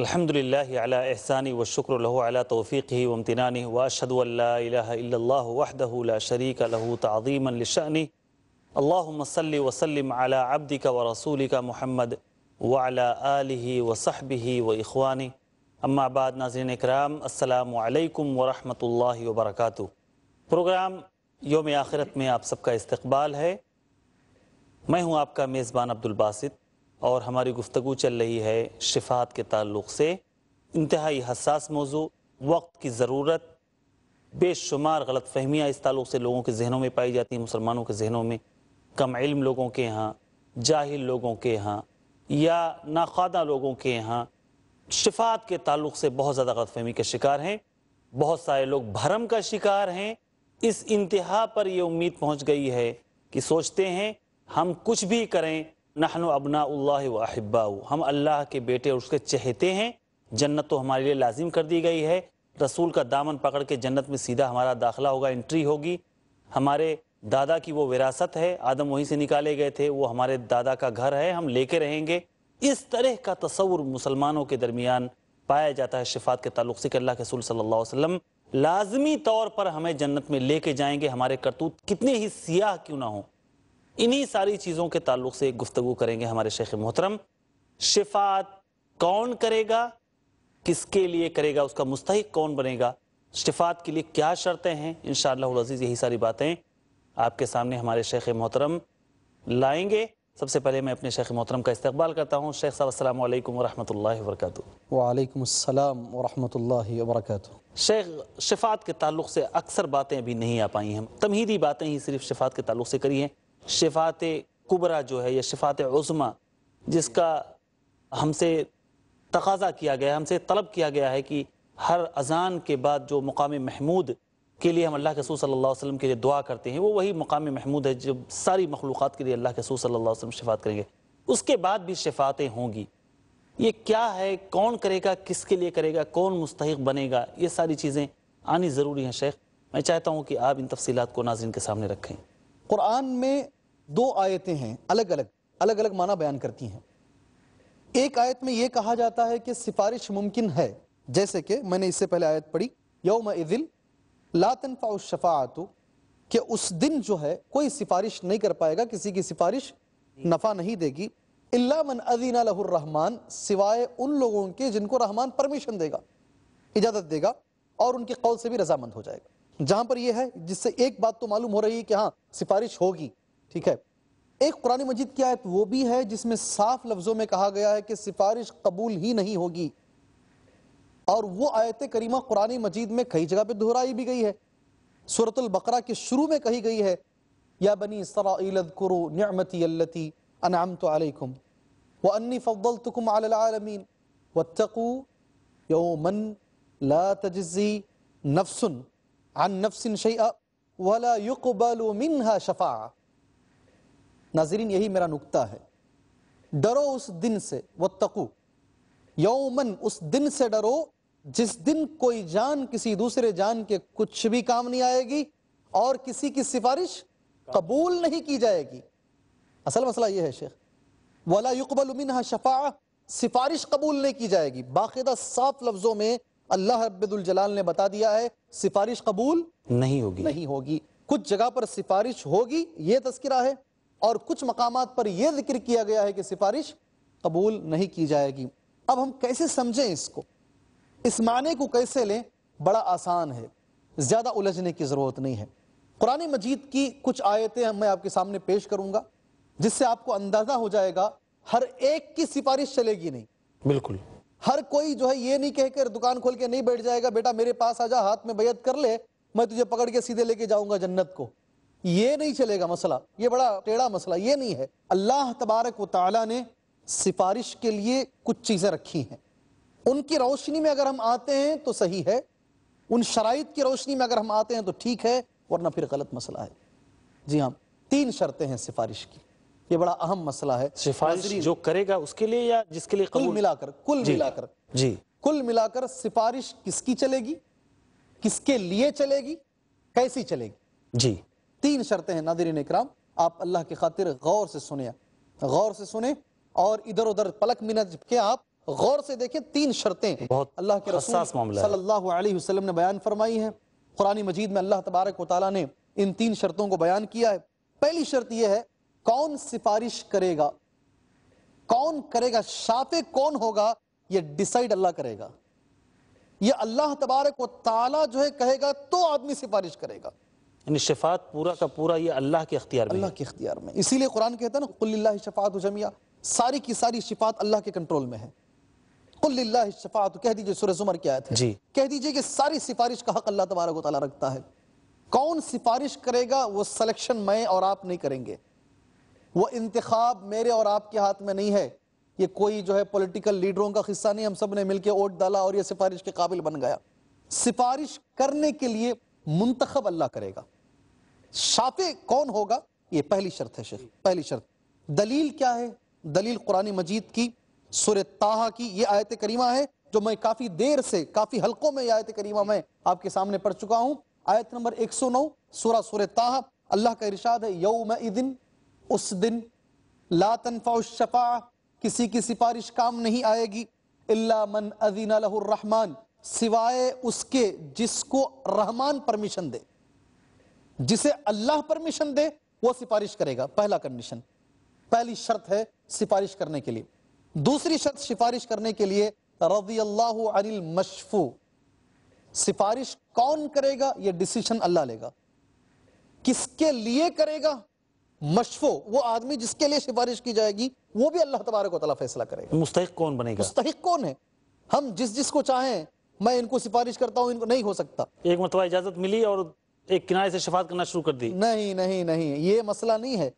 الحمد للہ علیہ الحسانی و شکر اللہ علی توفیقی و ممتنانی الہ الا اللہ وحدہ لا شریک لہو تعظیما لشانی اللہم صلی و و رسولک محمد علی آلہ و صحبہ و اخوانی اما بعد ناظرین اکرام السلام علیکم و رحمت و برکاتہ پروگرام یوم آخرت میں آپ سب کا استقبال ہے میں ہوں آپ کا میزبان عبد الباسط اور ہماری گفتگو چل رہی ہے شفات کے تعلق سے انتہائی حساس موضوع وقت کی ضرورت بے شمار غلط فہمیاں اس تعلق سے لوگوں کے ذہنوں میں پائی جاتی ہیں مسلمانوں کے ذہنوں میں کم علم لوگوں کے ہاں جاہل لوگوں کے ہاں یا ناخوادہ لوگوں کے ہاں شفات کے تعلق سے بہت زیادہ غلط فہمی کے شکار ہیں بہت سارے لوگ بھرم کا شکار ہیں اس انتہا پر یہ امید پہنچ گئی ہے کہ سوچتے ہیں ہم کچھ بھی کریں نحن ابنا اللہ و اہبا ہم اللہ کے بیٹے اور اس کے چہتے ہیں جنت تو ہمارے لیے لازم کر دی گئی ہے رسول کا دامن پکڑ کے جنت میں سیدھا ہمارا داخلہ ہوگا انٹری ہوگی ہمارے دادا کی وہ وراثت ہے آدم وہیں سے نکالے گئے تھے وہ ہمارے دادا کا گھر ہے ہم لے کے رہیں گے اس طرح کا تصور مسلمانوں کے درمیان پایا جاتا ہے شفاعت کے تعلق سے کہ اللہ کے رسول صلی اللہ علیہ وسلم لازمی طور پر ہمیں جنت میں لے کے جائیں گے ہمارے کرتوت کتنے ہی سیاہ کیوں نہ ہوں انہی ساری چیزوں کے تعلق سے گفتگو کریں گے ہمارے شیخ محترم شفات کون کرے گا کس کے لیے کرے گا اس کا مستحق کون بنے گا شفات کے لیے کیا شرطیں ہیں انشاءاللہ العزیز یہی ساری باتیں آپ کے سامنے ہمارے شیخ محترم لائیں گے سب سے پہلے میں اپنے شیخ محترم کا استقبال کرتا ہوں شیخ صاحب السلام علیکم ورحمۃ اللہ وبرکاتہ وعلیکم السلام ورحمۃ اللہ وبرکاتہ شیخ شفات کے تعلق سے اکثر باتیں ابھی نہیں آ پائیں ہیں تمہیدی باتیں ہی صرف شفات کے تعلق سے کری ہیں شفات کبرا جو ہے یا شفات عظمہ جس کا ہم سے تقاضا کیا گیا ہے ہم سے طلب کیا گیا ہے کہ ہر اذان کے بعد جو مقام محمود کے لیے ہم اللہ کے سول صلی اللہ علیہ وسلم کے لیے دعا کرتے ہیں وہ وہی مقام محمود ہے جب ساری مخلوقات کے لیے اللہ کے سول صلی اللہ علیہ وسلم شفاعت کریں گے اس کے بعد بھی شفاعتیں ہوں گی یہ کیا ہے کون کرے گا کس کے لیے کرے گا کون مستحق بنے گا یہ ساری چیزیں آنی ضروری ہیں شیخ میں چاہتا ہوں کہ آپ ان تفصیلات کو ناظرین کے سامنے رکھیں قرآن میں دو آیتیں ہیں الگ الگ الگ الگ معنی بیان کرتی ہیں ایک آیت میں یہ کہا جاتا ہے کہ سفارش ممکن ہے جیسے کہ میں نے اس سے پہلے آیت پڑھی یوم اذل لا تنفع الشفاعت کہ اس دن جو ہے کوئی سفارش نہیں کر پائے گا کسی کی سفارش نفع نہیں دے گی اللہ من اذین لہ الرحمن سوائے ان لوگوں کے جن کو رحمان پرمیشن دے گا اجازت دے گا اور ان کی قول سے بھی رضامند ہو جائے گا جہاں پر یہ ہے جس سے ایک بات تو معلوم ہو رہی ہے کہ ہاں سفارش ہوگی ٹھیک ہے ایک قرآن مجید کی آیت وہ بھی ہے جس میں صاف لفظوں میں کہا گیا ہے کہ سفارش قبول ہی نہیں ہوگی اور وہ آیت کریمہ قرآن مجید میں کئی جگہ پہ دہرائی بھی گئی ہے سورة البقرہ کے شروع میں کہی گئی ہے یا بنی اذکرو نعمتی اللتی علیکم وانی فضلتکم علی العالمین واتقو یومن لا تجزی نفسن شفا ناظرین یہی میرا نکتہ ہے ڈرو اس دن سے واتقو یومن اس دن سے ڈرو جس دن کوئی جان کسی دوسرے جان کے کچھ بھی کام نہیں آئے گی اور کسی کی سفارش قبول نہیں کی جائے گی اصل مسئلہ یہ ہے شیخ ولا يُقْبَلُ مِنْهَا شَفَاعَ سفارش قبول نہیں کی جائے گی باقاعدہ صاف لفظوں میں اللہ رب الجلال نے بتا دیا ہے سفارش قبول نہیں ہوگی نہیں ہوگی کچھ جگہ پر سفارش ہوگی یہ تذکرہ ہے اور کچھ مقامات پر یہ ذکر کیا گیا ہے کہ سفارش قبول نہیں کی جائے گی اب ہم کیسے سمجھیں اس کو اس معنی کو کیسے لیں بڑا آسان ہے زیادہ الجھنے کی ضرورت نہیں ہے قرآن مجید کی کچھ آیتیں میں آپ کے سامنے پیش کروں گا جس سے آپ کو اندازہ ہو جائے گا ہر ایک کی سفارش چلے گی نہیں بالکل ہر کوئی جو ہے یہ نہیں کہہ کر دکان کھول کے نہیں بیٹھ جائے گا بیٹا میرے پاس آجا ہاتھ میں بیعت کر لے میں تجھے پکڑ کے سیدھے لے کے جاؤں گا جنت کو یہ نہیں چلے گا مسئلہ یہ بڑا ٹیڑا مسئلہ یہ نہیں ہے اللہ تبارک و تعالیٰ نے سفارش کے لیے کچھ چیزیں رکھی ہیں ان کی روشنی میں اگر ہم آتے ہیں تو صحیح ہے ان شرائط کی روشنی میں اگر ہم آتے ہیں تو ٹھیک ہے ورنہ پھر غلط مسئلہ ہے جی ہاں تین شرطیں ہیں سفارش کی یہ بڑا اہم مسئلہ ہے سفارش جو کرے گا اس کے لیے یا جس کے لیے قبول کل ملا کر کل جی۔ ملا کر جی کل ملا کر سفارش کس کی چلے گی کس کے لیے چلے گی کیسی چلے گی جی تین شرطیں ہیں ناظرین اکرام آپ اللہ کی خاطر غور سے سنیں غور سے سنیں اور ادھر ادھر پلک منت کے آپ غور سے دیکھیں تین شرطیں بہت اللہ کے رسول صلی اللہ علیہ وسلم نے بیان فرمائی ہیں قرآن مجید میں اللہ تبارک و تعالیٰ نے ان تین شرطوں کو بیان کیا ہے پہلی شرط یہ ہے کون سفارش کرے گا کون کرے گا شافع کون ہوگا یہ ڈیسائیڈ اللہ کرے گا یہ اللہ تبارک و تعالی جو ہے کہے گا تو آدمی سفارش کرے گا یعنی شفاعت پورا کا پورا یہ اللہ کے اختیار میں اللہ کے اختیار میں اسی لیے قرآن کہتا ہے نا قل اللہ شفاعت جمعیہ ساری کی ساری شفاعت اللہ کے کنٹرول میں ہے کل اللہ شفاعت کہہ دیجئے جی۔ کہہ دیجئے کیا ساری سفارش کا حق اللہ تبارک و تعالی رکھتا ہے کون سفارش کرے گا وہ سلیکشن میں اور آپ نہیں کریں گے وہ انتخاب میرے اور آپ کے ہاتھ میں نہیں ہے یہ کوئی جو ہے پولیٹیکل لیڈروں کا قصہ نہیں ہم سب نے مل کے ووٹ ڈالا اور یہ سفارش کے قابل بن گیا سفارش کرنے کے لیے منتخب اللہ کرے گا شافع کون ہوگا یہ پہلی شرط ہے شیخ پہلی شرط دلیل کیا ہے دلیل قرآن مجید کی سور تاہا کی یہ آیت کریمہ ہے جو میں کافی دیر سے کافی حلقوں میں یہ آیت کریمہ میں آپ کے سامنے پڑھ چکا ہوں آیت نمبر ایک سو نو سورہ سور تاہا اللہ کا ارشاد ہے یوم اذن اس دن لا تنفع الشفاع کسی کی سفارش کام نہیں آئے گی من اذین الرحمن سوائے اس کے جس کو رحمان پرمیشن دے جسے اللہ پرمیشن دے وہ سفارش کرے گا پہلا کنڈیشن پہلی شرط ہے سفارش کرنے کے لیے دوسری شرط سفارش کرنے کے لیے رضی اللہ عن المشفو سفارش کون کرے گا یہ ڈسیشن اللہ لے گا کس کے لیے کرے گا مشفو وہ آدمی جس کے لیے سفارش کی جائے گی وہ بھی اللہ تبارک و تعالیٰ فیصلہ کرے گا مستحق کون بنے گا مستحق کون ہے ہم جس جس کو چاہیں میں ان کو سفارش کرتا ہوں ان کو نہیں ہو سکتا ایک مرتبہ اجازت ملی اور ایک کنارے سے شفاعت کرنا شروع کر دی نہیں نہیں نہیں یہ مسئلہ نہیں ہے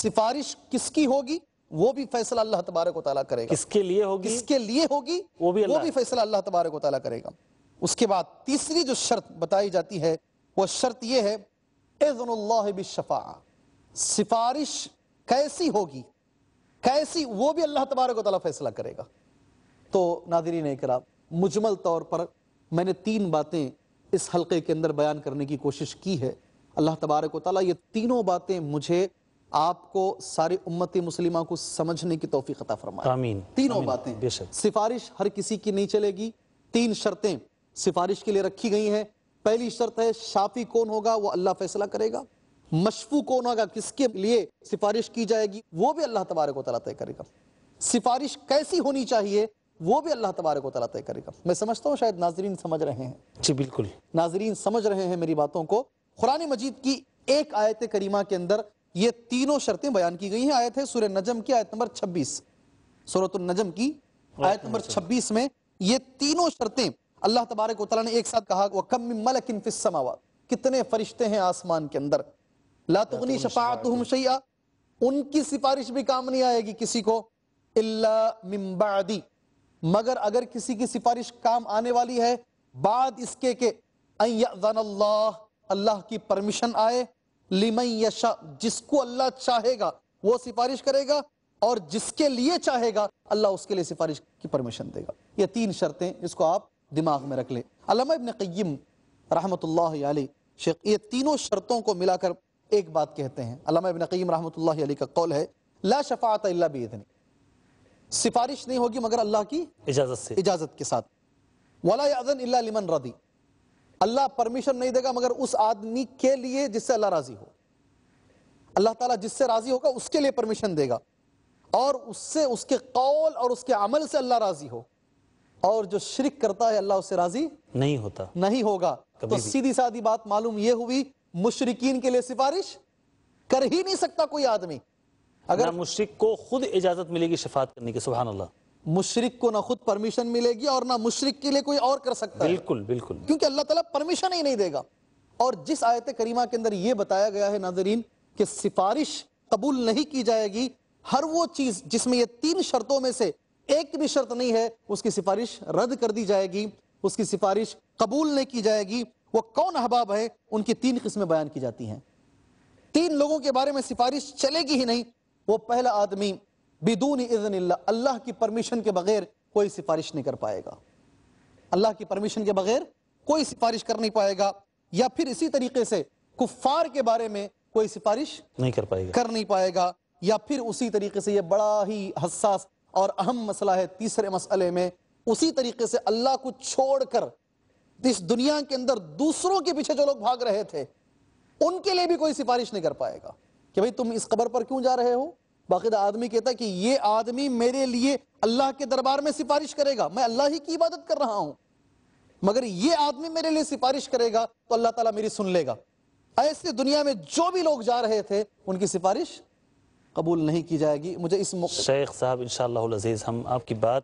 سفارش کس کی ہوگی وہ بھی فیصلہ اللہ تبارک و تعالیٰ کرے گا کس کے لیے ہوگی کس کے لیے ہوگی وہ بھی, اللہ وہ بھی فیصلہ اللہ تبارک و تعالیٰ کرے گا اس کے بعد تیسری جو شرط بتائی جاتی ہے وہ شرط یہ ہے اذن اللہ بالشفاعہ سفارش کیسی ہوگی کیسی وہ بھی اللہ تبارک و تعالیٰ فیصلہ کرے گا تو ناظرین نہیں مجمل طور پر میں نے تین باتیں اس حلقے کے اندر بیان کرنے کی کوشش کی ہے اللہ تبارک و تعالیٰ یہ تینوں باتیں مجھے آپ کو ساری امت مسلمہ کو سمجھنے کی توفیق عطا فرمائے آمین تینوں باتیں بے شک سفارش ہر کسی کی نہیں چلے گی تین شرطیں سفارش کے لیے رکھی گئی ہیں پہلی شرط ہے شافی کون ہوگا وہ اللہ فیصلہ کرے گا مشفو کون ہوگا کس کے لیے سفارش کی جائے گی وہ بھی اللہ تبارک و تعالیٰ طے کرے گا سفارش کیسی ہونی چاہیے وہ بھی اللہ تبارک و تعالیٰ طے کرے گا میں سمجھتا ہوں شاید ناظرین سمجھ رہے ہیں جی بالکل ناظرین سمجھ رہے ہیں میری باتوں کو قرآن مجید کی ایک آیت کریمہ کے اندر یہ تینوں شرطیں بیان کی گئی ہیں آیت ہے سورہ نجم کی آیت نمبر چھبیس سورت النجم کی آیت نمبر چھبیس میں یہ تینوں شرطیں اللہ تبارک و تعالیٰ نے ایک ساتھ کہا وَكَمْ مِن مَلَكٍ فِي السَّمَاوَاتِ کتنے فرشتے ہیں آسمان کے اندر لا تغنی لات ان کی سفارش بھی کام نہیں آئے گی کسی کو اللہ مگر اگر کسی کی سفارش کام آنے والی ہے بعد اس کے کہ اللہ اللہ کی پرمیشن آئے یشا جس کو اللہ چاہے گا وہ سفارش کرے گا اور جس کے لیے چاہے گا اللہ اس کے لیے سفارش کی پرمیشن دے گا یہ تین شرطیں اس کو آپ دماغ میں رکھ لیں ابن قیم رحمت اللہ علیہ یہ تینوں شرطوں کو ملا کر ایک بات کہتے ہیں علامہ ابن قیم رحمۃ اللہ علیہ کا قول ہے لا شفاعت اللہ باذن سفارش نہیں ہوگی مگر اللہ کی اجازت سے اجازت کے ساتھ ولا یاذن الا لمن رضی اللہ پرمیشن نہیں دے گا مگر اس آدمی کے لیے جس سے اللہ راضی ہو اللہ تعالیٰ جس سے راضی ہوگا اس کے لیے پرمیشن دے گا اور اس سے اس کے قول اور اس کے عمل سے اللہ راضی ہو اور جو شرک کرتا ہے اللہ اس سے راضی نہیں ہوتا نہیں ہوگا تو سیدھی سادھی بات معلوم یہ ہوئی مشرقین کے لیے سفارش کر ہی نہیں سکتا کوئی آدمی اگر مشرق کو خود اجازت ملے گی شفاعت کرنے کی سبحان اللہ مشرق کو نہ خود پرمیشن ملے گی اور نہ مشرق کے لیے کوئی اور کر سکتا بالکل بالکل کیونکہ اللہ تعالیٰ پرمیشن ہی نہیں دے گا اور جس آیت کریمہ کے اندر یہ بتایا گیا ہے ناظرین کہ سفارش قبول نہیں کی جائے گی ہر وہ چیز جس میں یہ تین شرطوں میں سے ایک بھی شرط نہیں ہے اس کی سفارش رد کر دی جائے گی اس کی سفارش قبول نہیں کی جائے گی وہ کون احباب ہے ان کی تین قسمیں بیان کی جاتی ہیں تین لوگوں کے بارے میں سفارش چلے گی ہی نہیں وہ پہلا آدمی بدون اذن اللہ اللہ کی پرمیشن کے بغیر کوئی سفارش نہیں کر پائے گا اللہ کی پرمیشن کے بغیر کوئی سفارش کر نہیں پائے گا یا پھر اسی طریقے سے کفار کے بارے میں کوئی سفارش نہیں کر پائے گا کر نہیں پائے گا یا پھر اسی طریقے سے یہ بڑا ہی حساس اور اہم مسئلہ ہے تیسرے مسئلے میں اسی طریقے سے اللہ کو چھوڑ کر اس دنیا کے اندر دوسروں کے پیچھے جو لوگ بھاگ رہے تھے ان کے لیے بھی کوئی سفارش نہیں کر پائے گا کہ بھئی تم اس قبر پر کیوں جا رہے ہو باقاعدہ آدمی کہتا ہے کہ یہ آدمی میرے لیے اللہ کے دربار میں سفارش کرے گا میں اللہ ہی کی عبادت کر رہا ہوں مگر یہ آدمی میرے لیے سفارش کرے گا تو اللہ تعالیٰ میری سن لے گا ایسے دنیا میں جو بھی لوگ جا رہے تھے ان کی سفارش قبول نہیں کی جائے گی مجھے اس موقع شیخ صاحب انشاءاللہ العزیز ہم آپ کی بات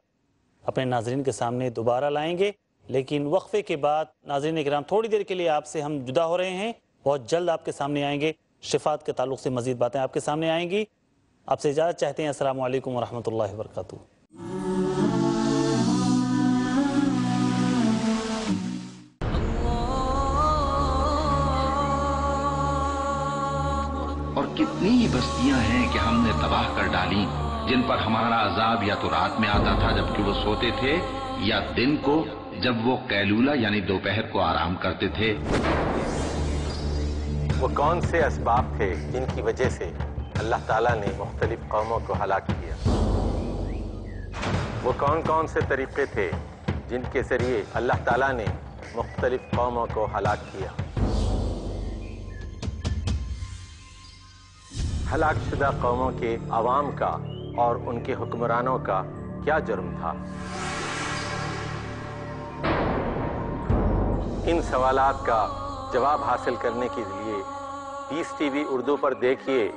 اپنے ناظرین کے سامنے دوبارہ لائیں گے لیکن وقفے کے بعد ناظرین اکرام تھوڑی دیر کے لیے آپ سے ہم جدہ ہو رہے ہیں بہت جلد آپ کے سامنے آئیں گے شفاعت کے تعلق سے مزید باتیں آپ کے سامنے آئیں گی آپ سے اجازت چاہتے ہیں السلام علیکم ورحمۃ اللہ وبرکاتہ اور کتنی ہی بستیاں ہیں کہ ہم نے تباہ کر ڈالی جن پر ہمارا عذاب یا تو رات میں آتا تھا جبکہ وہ سوتے تھے یا دن کو جب وہ کیلولا یعنی دوپہر کو آرام کرتے تھے وہ کون سے اسباب تھے جن کی وجہ سے اللہ تعالیٰ نے مختلف قوموں کو ہلاک کیا وہ کون کون سے طریقے تھے جن کے ذریعے اللہ تعالیٰ نے مختلف قوموں کو ہلاک کیا ہلاک شدہ قوموں کے عوام کا اور ان کے حکمرانوں کا کیا جرم تھا ان سوالات کا جواب حاصل کرنے کے لیے پیس ٹی وی اردو پر دیکھیے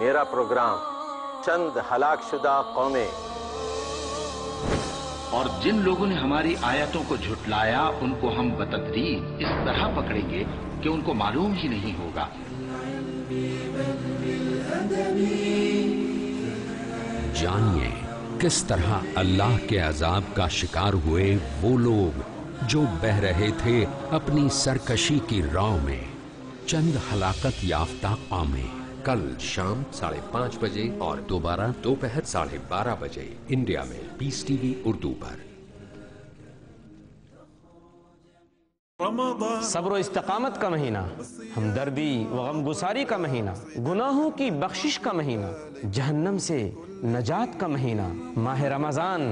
میرا پروگرام چند ہلاک شدہ قومیں اور جن لوگوں نے ہماری آیتوں کو جھٹلایا ان کو ہم بتدریج اس طرح پکڑیں گے کہ ان کو معلوم ہی نہیں ہوگا جانیے کس طرح اللہ کے عذاب کا شکار ہوئے وہ لوگ جو بہ رہے تھے اپنی سرکشی کی راؤ میں چند ہلاکت یافتہ قومیں کل شام ساڑھے پانچ بجے اور دوبارہ دوپہر ساڑھے بارہ بجے انڈیا میں پیس ٹی وی اردو پر صبر و استقامت کا مہینہ ہمدردی و غم گساری کا مہینہ گناہوں کی بخشش کا مہینہ جہنم سے نجات کا مہینہ ماہ رمضان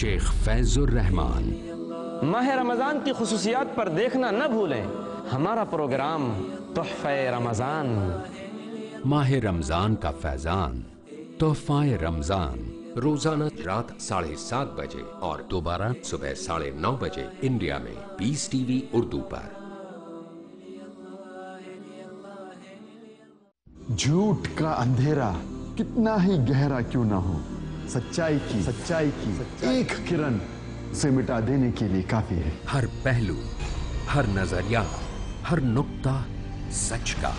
شیخ فیض الرحمان ماہ رمضان کی خصوصیات پر دیکھنا نہ بھولیں ہمارا پروگرام تحفہ رمضان ماہ رمضان کا فیضان تحفہ رمضان روزانہ رات ساڑھے سات بجے اور دوبارہ صبح ساڑھے نو بجے انڈیا میں بیس ٹی وی اردو پر جھوٹ کا اندھیرا کتنا ہی گہرا کیوں نہ ہو سچائی کی سچائی کی ایک کرن سے مٹا دینے کے لیے کافی ہے ہر پہلو ہر نظریہ ہر نکتہ سچ کا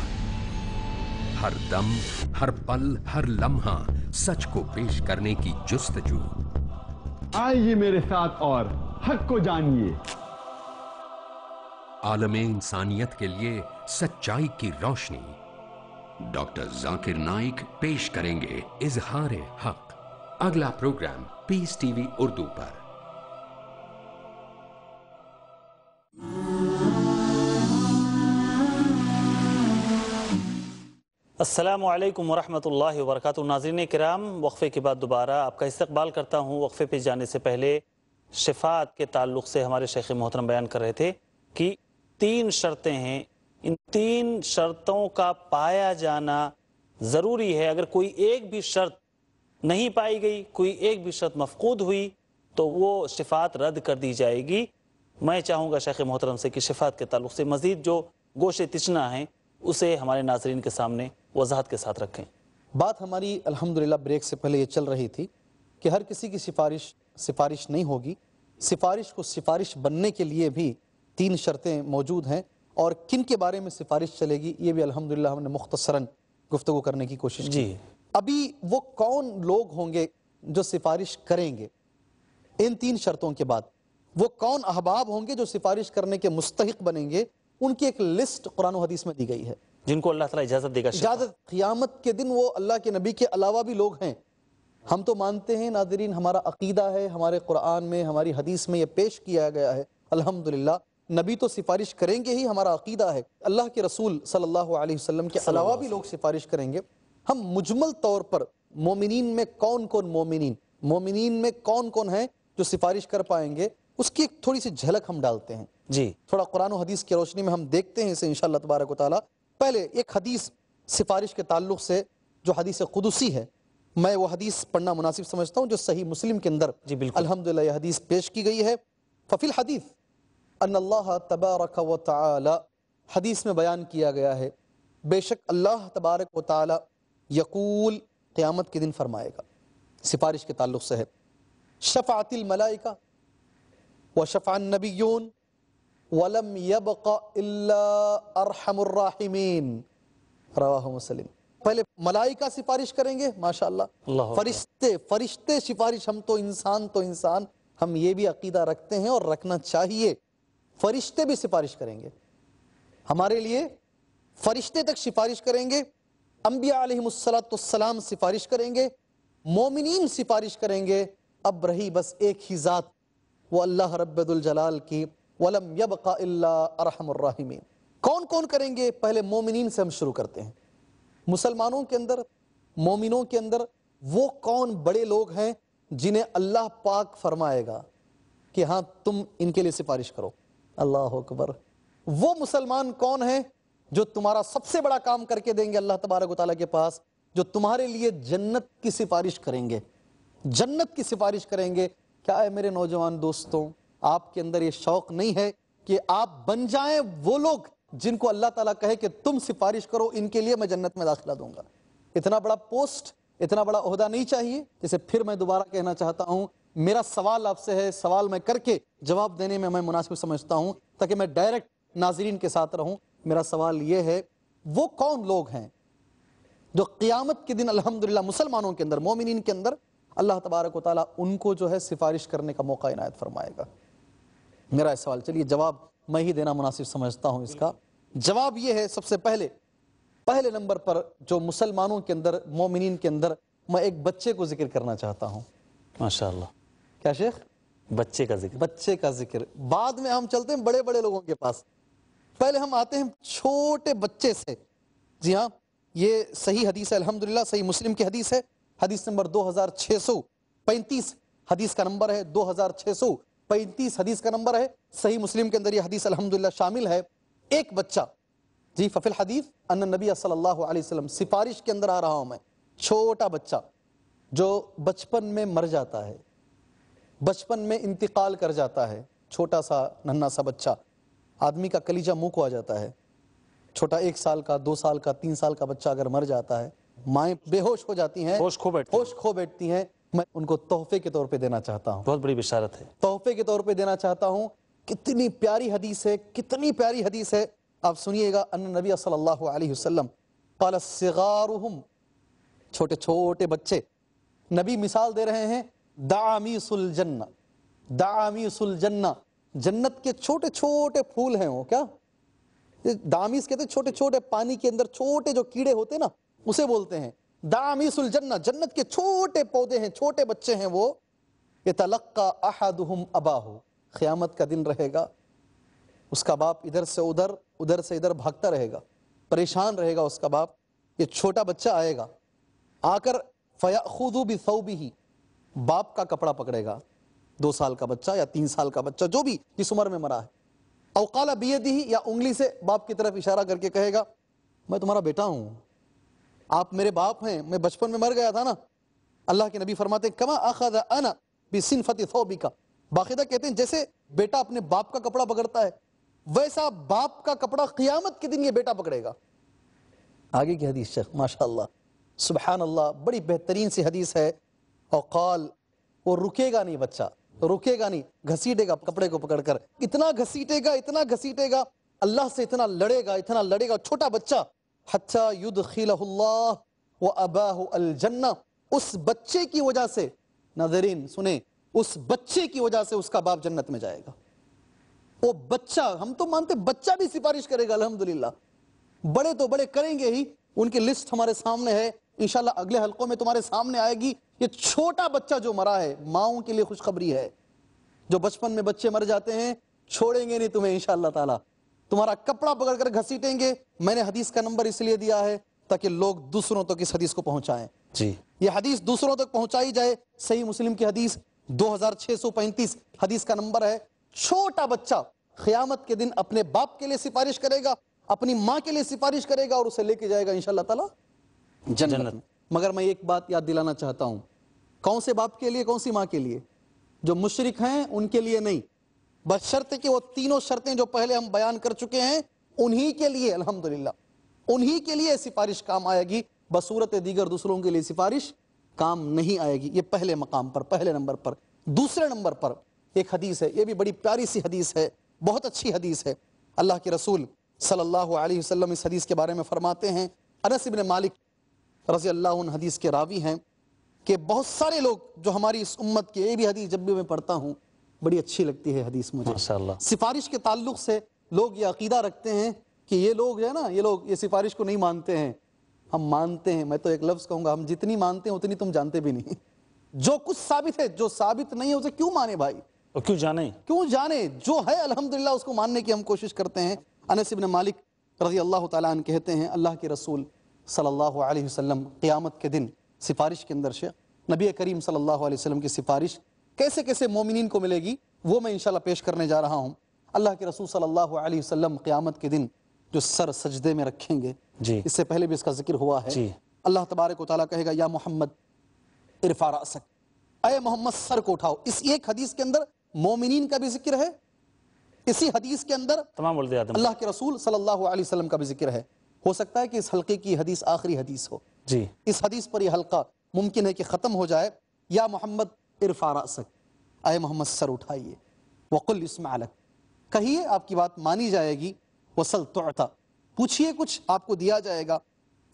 ہر دم ہر پل ہر لمحہ سچ کو پیش کرنے کی جستجو آئیے میرے ساتھ اور حق کو جانیے عالم انسانیت کے لیے سچائی کی روشنی ڈاکٹر ذاکر نائک پیش کریں گے اظہار حق اگلا پروگرام پیس ٹی وی اردو پر السلام علیکم ورحمۃ اللہ وبرکاتہ ناظرین کرام وقفے کے بعد دوبارہ آپ کا استقبال کرتا ہوں وقفے پہ جانے سے پہلے شفاعت کے تعلق سے ہمارے شیخ محترم بیان کر رہے تھے کہ تین شرطیں ہیں ان تین شرطوں کا پایا جانا ضروری ہے اگر کوئی ایک بھی شرط نہیں پائی گئی کوئی ایک بھی شرط مفقود ہوئی تو وہ شفاعت رد کر دی جائے گی میں چاہوں گا شیخ محترم سے کہ شفاعت کے تعلق سے مزید جو گوشے تچنا ہیں اسے ہمارے ناظرین کے سامنے وضاحت کے ساتھ رکھیں بات ہماری الحمدللہ بریک سے پہلے یہ چل رہی تھی کہ ہر کسی کی سفارش سفارش سفارش سفارش نہیں ہوگی کو بننے کے لیے بھی تین شرطیں موجود ہیں اور کن کے بارے میں سفارش چلے گی یہ بھی الحمدللہ ہم نے مختصراً گفتگو کرنے کی کوشش جی ابھی وہ کون لوگ ہوں گے جو سفارش کریں گے ان تین شرطوں کے بعد وہ کون احباب ہوں گے جو سفارش کرنے کے مستحق بنیں گے ان کی ایک لسٹ قرآن و حدیث میں دی گئی ہے جن کو اللہ تعالیٰ اجازت دے گا اجازت قیامت کے دن وہ اللہ کے نبی کے علاوہ بھی لوگ ہیں ہم تو مانتے ہیں ناظرین ہمارا عقیدہ ہے ہمارے قرآن میں ہماری حدیث میں یہ پیش کیا گیا ہے الحمدللہ نبی تو سفارش کریں گے ہی ہمارا عقیدہ ہے اللہ کے رسول صلی اللہ علیہ وسلم کے علاوہ بھی لوگ سفارش کریں گے ہم مجمل طور پر مومنین میں کون کون مومنین مومنین میں کون کون ہیں جو سفارش کر پائیں گے اس کی ایک تھوڑی سی جھلک ہم ڈالتے ہیں جی تھوڑا قرآن و حدیث کی روشنی میں ہم دیکھتے ہیں اسے انشاءاللہ تبارک و تعالیٰ پہلے ایک حدیث سفارش کے تعلق سے جو حدیث قدسی ہے میں وہ حدیث پڑھنا مناسب سمجھتا ہوں جو صحیح مسلم کے اندر جی الحمدللہ یہ حدیث پیش کی گئی ہے ففی الحدیث ان اللہ تبارک و تعالی حدیث میں بیان کیا گیا ہے بے شک اللہ تبارک و تعالی یقول قیامت کے دن فرمائے گا سفارش کے تعلق سے ہے شفاعت الملائکہ و شفع النبیون وَلَمْ يَبْقَ إِلَّا ارحم الرَّاحِمِينَ رواہ مسلم پہلے ملائکہ سفارش کریں گے ماشاءاللہ اللہ فرشتے فرشتے سفارش ہم تو انسان تو انسان ہم یہ بھی عقیدہ رکھتے ہیں اور رکھنا چاہیے فرشتے بھی سفارش کریں گے ہمارے لیے فرشتے تک سفارش کریں گے انبیاء علیہ السلام سفارش کریں گے مومنین سفارش کریں گے اب رہی بس ایک ہی ذات وہ اللہ رب الجلال کی ولم یب الا ارحم الراحمین کون کون کریں گے پہلے مومنین سے ہم شروع کرتے ہیں مسلمانوں کے اندر مومنوں کے اندر وہ کون بڑے لوگ ہیں جنہیں اللہ پاک فرمائے گا کہ ہاں تم ان کے لیے سفارش کرو اللہ اکبر وہ مسلمان کون ہیں جو تمہارا سب سے بڑا کام کر کے دیں گے اللہ تبارک و تعالیٰ کے پاس جو تمہارے لیے جنت کی سفارش کریں گے جنت کی سفارش کریں گے کیا ہے میرے نوجوان دوستوں آپ کے اندر یہ شوق نہیں ہے کہ آپ بن جائیں وہ لوگ جن کو اللہ تعالیٰ کہے کہ تم سفارش کرو ان کے لیے میں جنت میں داخلہ دوں گا اتنا بڑا پوسٹ اتنا بڑا عہدہ نہیں چاہیے جسے پھر میں دوبارہ کہنا چاہتا ہوں میرا سوال آپ سے ہے سوال میں کر کے جواب دینے میں میں مناسب سمجھتا ہوں تاکہ میں ڈائریکٹ ناظرین کے ساتھ رہوں میرا سوال یہ ہے وہ کون لوگ ہیں جو قیامت کے دن الحمدللہ مسلمانوں کے اندر مومنین کے اندر اللہ تبارک و تعالیٰ ان کو جو ہے سفارش کرنے کا موقع عنایت فرمائے گا میرا سوال چلیے جواب میں ہی دینا مناسب سمجھتا ہوں اس کا جواب یہ ہے سب سے پہلے پہلے نمبر پر جو مسلمانوں کے اندر مومنین کے اندر میں ایک بچے کو ذکر کرنا چاہتا ہوں ماشاءاللہ کیا شیخ بچے کا ذکر بچے کا ذکر بعد میں ہم چلتے ہیں بڑے بڑے لوگوں کے پاس پہلے ہم آتے ہیں چھوٹے بچے سے جی ہاں یہ صحیح حدیث ہے الحمدللہ صحیح مسلم کی حدیث ہے حدیث نمبر دو ہزار چھ سو پینتیس حدیث کا نمبر ہے دو ہزار چھ سو پینتیس حدیث کا نمبر ہے صحیح مسلم کے اندر یہ حدیث الحمدللہ شامل ہے ایک بچہ جی ففل حدیث ان صلی اللہ علیہ وسلم سفارش کے اندر آ رہا ہوں میں چھوٹا بچہ جو بچپن میں مر جاتا ہے بچپن میں انتقال کر جاتا ہے چھوٹا سا ننا سا بچہ آدمی کا کلیجہ منہ کو آ جاتا ہے چھوٹا ایک سال کا دو سال کا تین سال کا بچہ اگر مر جاتا ہے مائیں بے ہوش ہو جاتی ہیں ہوش کھو بیٹھتی ہیں میں ان کو تحفے کے طور پہ دینا چاہتا ہوں بہت بڑی بشارت ہے تحفے کے طور پہ دینا چاہتا ہوں کتنی پیاری حدیث ہے کتنی پیاری حدیث ہے آپ سنیے گا ان نبی صلی اللہ علیہ وسلم قال صغارهم چھوٹے چھوٹے بچے نبی مثال دے رہے ہیں دعامیس الجنہ دعامیس الجنہ جنت کے چھوٹے چھوٹے پھول ہیں وہ کیا دامیس کہتے ہیں چھوٹے چھوٹے پانی کے اندر چھوٹے جو کیڑے ہوتے ہیں نا اسے بولتے ہیں دامیس الجنہ جنت کے چھوٹے پودے ہیں چھوٹے بچے ہیں وہ یہ خیامت کا دن رہے گا اس کا باپ ادھر سے سے ادھر ادھر ادھر بھاگتا رہے گا پریشان رہے گا اس کا باپ یہ چھوٹا بچہ آئے گا آ کر فیا خودی ہی باپ کا کپڑا پکڑے گا دو سال کا بچہ یا تین سال کا بچہ جو بھی جس عمر میں مرا ہے اوکالا بی یا انگلی سے باپ کی طرف اشارہ کر کے کہے گا میں تمہارا بیٹا ہوں آپ میرے باپ ہیں میں بچپن میں مر گیا تھا نا اللہ کے نبی فرماتے ہیں کما انا کا ہیں جیسے بیٹا اپنے باپ کا کپڑا پکڑتا ہے ویسا باپ کا کپڑا قیامت کے دن یہ بیٹا پکڑے گا آگے کی حدیث شیخ ماشاءاللہ سبحان اللہ بڑی بہترین سی حدیث ہے اور قال وہ رکے گا نہیں بچہ رکے گا نہیں گھسیٹے گا کپڑے کو پکڑ کر اتنا گھسیٹے گا اتنا گھسیٹے گا اللہ سے اتنا لڑے گا اتنا لڑے گا چھوٹا بچہ اس بچے کی وجہ سے ناظرین سنیں اس بچے کی وجہ سے اس کا باپ جنت میں جائے گا وہ بچہ ہم تو مانتے بچہ بھی سفارش کرے گا الحمدللہ بڑے تو بڑے کریں گے ہی ان کی لسٹ ہمارے سامنے ہے انشاءاللہ اگلے حلقوں میں تمہارے سامنے آئے گی یہ چھوٹا بچہ جو مرا ہے ماؤں کے لیے خوشخبری ہے جو بچپن میں بچے مر جاتے ہیں چھوڑیں گے نہیں تمہیں انشاءاللہ تعالی تمہارا کپڑا پکڑ کر گھسیٹیں گے میں نے حدیث کا نمبر اس لیے دیا ہے تاکہ لوگ دوسروں تک اس حدیث کو پہنچائیں جی یہ پہنچائی جائے صحیح مسلم کی حدیث حدیث دو ہزار چھ سو کا نمبر ہے چھوٹا بچہ کے دن اپنے باپ کے لیے سفارش کرے گا اپنی ماں کے لیے سفارش کرے گا اور اسے لے کے جائے گا ان شاء اللہ تعالیٰ مگر میں ایک بات یاد دلانا چاہتا ہوں کون سے باپ کے لیے کون سی ماں کے لیے جو مشرق ہیں ان کے لیے نہیں بش کہ وہ تینوں شرطیں جو پہلے ہم بیان کر چکے ہیں انہی کے لیے الحمدللہ انہی کے لیے سفارش کام آئے گی بصورت دیگر دوسروں کے لیے سفارش کام نہیں آئے گی یہ پہلے مقام پر پہلے نمبر پر دوسرے نمبر پر ایک حدیث ہے یہ بھی بڑی پیاری سی حدیث ہے بہت اچھی حدیث ہے اللہ کے رسول صلی اللہ علیہ وسلم اس حدیث کے بارے میں فرماتے ہیں انس ابن مالک رضی اللہ عنہ حدیث کے راوی ہیں کہ بہت سارے لوگ جو ہماری اس امت کے یہ بھی حدیث جب بھی میں پڑھتا ہوں بڑی اچھی لگتی ہے حدیث مجھے سفارش کے تعلق سے لوگ یہ عقیدہ رکھتے ہیں کہ یہ لوگ نا یہ لوگ یہ سفارش کو نہیں مانتے ہیں ہم مانتے ہیں میں تو ایک لفظ کہوں گا ہم جتنی مانتے ہیں اتنی تم جانتے بھی نہیں جو کچھ ثابت ہے جو ثابت نہیں ہے اسے کیوں کیوں کیوں مانے بھائی اور جانے جانے جو ہے الحمدللہ اس کو ماننے کی ہم کوشش کرتے ہیں ابن مالک رضی اللہ تعالیٰ عنہ کہتے ہیں اللہ کے رسول صلی اللہ علیہ وسلم قیامت کے دن سفارش کے اندر سے نبی کریم صلی اللہ علیہ وسلم کی سفارش کیسے کیسے مومنین کو ملے گی وہ میں انشاءاللہ پیش کرنے جا رہا ہوں اللہ کے رسول صلی اللہ علیہ وسلم قیامت کے دن جو سر سجدے میں رکھیں گے جی اس سے پہلے بھی اس کا ذکر ہوا ہے جی اللہ تبارک و تعالیٰ کہے گا یا محمد راسک اے محمد سر کو اٹھاؤ اس ایک حدیث کے اندر مومنین کا بھی ذکر ہے اسی حدیث کے اندر اللہ کے رسول صلی اللہ علیہ وسلم کا بھی ذکر ہے ہو سکتا ہے کہ اس حلقے کی حدیث آخری حدیث ہو جی اس حدیث پر یہ حلقہ ممکن ہے کہ ختم ہو جائے یا محمد ارفع رأسک اے محمد سر اٹھائیے وقل اسمع لک کہیے آپ کی بات مانی جائے گی وصل تعطا پوچھئے کچھ آپ کو دیا جائے گا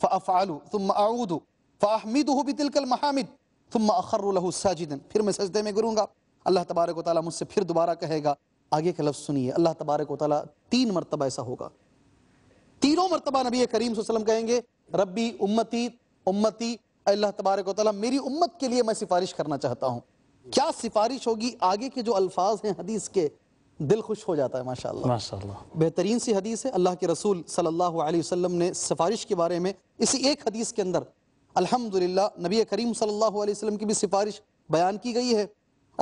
فَأَفْعَلُوا ثُمَّ أَعُودُوا فَأَحْمِدُهُ بِتِلْكَ الْمَحَامِدِ ثُمَّ أَخَرُوا لَهُ سَاجِدًا پھر میں سجدے میں گروں گا اللہ تبارک و تعالی مجھ سے پھر دوبارہ کہے گا آگے کا لفظ سنیے اللہ تبارک و تعالی تین مرتبہ ایسا ہوگا تینوں مرتبہ نبی کریم صلی اللہ علیہ وسلم کہیں گے ربی امتی امتی اللہ تبارک و تعالی میری امت کے لیے میں سفارش کرنا چاہتا ہوں کیا سفارش ہوگی آگے کے جو الفاظ ہیں حدیث کے دل خوش ہو جاتا ہے ماشاءاللہ ماشاءاللہ بہترین سی حدیث ہے اللہ کے رسول صلی اللہ علیہ وسلم نے سفارش کے بارے میں اسی ایک حدیث کے اندر الحمدللہ نبی کریم صلی اللہ علیہ وسلم کی بھی سفارش بیان کی گئی ہے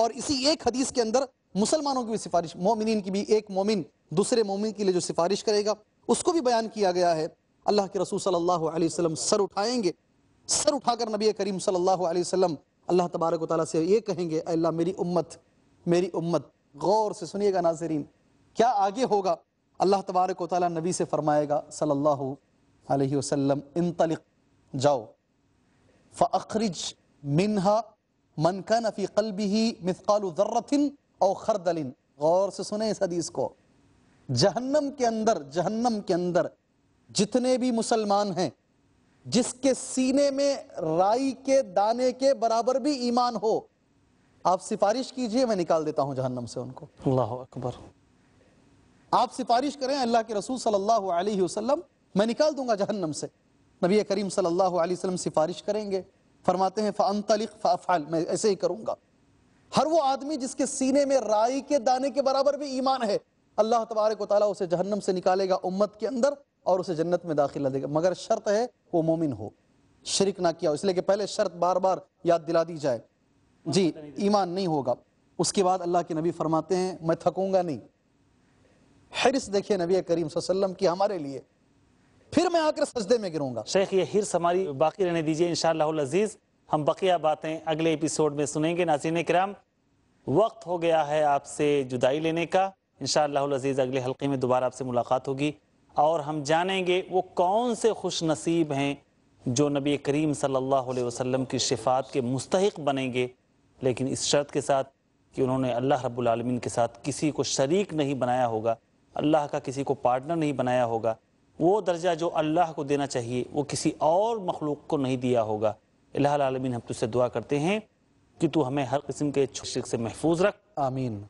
اور اسی ایک حدیث کے اندر مسلمانوں کی بھی سفارش مومنین کی بھی ایک مومن دوسرے مومن کے لیے جو سفارش کرے گا اس کو بھی بیان کیا گیا ہے اللہ کے رسول صلی اللہ علیہ وسلم سر اٹھائیں گے سر اٹھا کر نبی کریم صلی اللہ علیہ وسلم اللہ تبارک و تعالیٰ سے یہ کہیں گے اللہ میری امت میری امت غور سے سنیے گا ناظرین کیا آگے ہوگا اللہ تبارک و تعالیٰ نبی سے فرمائے گا صلی اللہ علیہ وسلم جاؤ طلق جاؤ فخرج منہا منقنفی قلبی مثقال ضرتن او خرد غور سے سنیں اس حدیث کو جہنم کے اندر جہنم کے اندر جتنے بھی مسلمان ہیں جس کے سینے میں رائی کے دانے کے برابر بھی ایمان ہو آپ سفارش کیجئے میں نکال دیتا ہوں جہنم سے ان کو اللہ اکبر آپ سفارش کریں اللہ کے رسول صلی اللہ علیہ وسلم میں نکال دوں گا جہنم سے نبی کریم صلی اللہ علیہ وسلم سفارش کریں گے فرماتے ہیں فَأَنْتَلِقْ فَأَفْعَلْ میں ایسے ہی کروں گا ہر وہ آدمی جس کے سینے میں رائی کے دانے کے برابر بھی ایمان ہے اللہ تبارک و تعالیٰ اسے جہنم سے نکالے گا امت کے اندر اور اسے جنت میں داخلہ دے گا مگر شرط ہے وہ مومن ہو شرک نہ کیا ہو اس لیے کہ پہلے شرط بار بار یاد دلا دی جائے جی ایمان نہیں ہوگا اس کے بعد اللہ کے نبی فرماتے ہیں میں تھکوں گا نہیں حرص دیکھیے نبی کریم صلی اللہ علیہ وسلم کی ہمارے لیے پھر میں آ کر سجدے میں گروں گا شیخ یہ ہرس ہماری باقی رہنے دیجیے ان شاء اللہ عزیز ہم بقیہ باتیں اگلے اپیسوڈ میں سنیں گے ناظرین کرام وقت ہو گیا ہے آپ سے جدائی لینے کا ان شاء اللہ العزیز اگلے حلقے میں دوبارہ آپ سے ملاقات ہوگی اور ہم جانیں گے وہ کون سے خوش نصیب ہیں جو نبی کریم صلی اللہ علیہ وسلم کی شفاعت کے مستحق بنیں گے لیکن اس شرط کے ساتھ کہ انہوں نے اللہ رب العالمین کے ساتھ کسی کو شریک نہیں بنایا ہوگا اللہ کا کسی کو پارٹنر نہیں بنایا ہوگا وہ درجہ جو اللہ کو دینا چاہیے وہ کسی اور مخلوق کو نہیں دیا ہوگا اللہ العالمین ہم تجھ سے دعا کرتے ہیں کہ تو ہمیں ہر قسم کے سے محفوظ رکھ آمین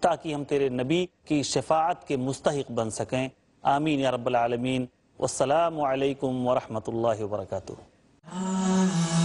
تاکہ ہم تیرے نبی کی شفاعت کے مستحق بن سکیں آمين يا رب العالمين والسلام عليكم ورحمة الله وبركاته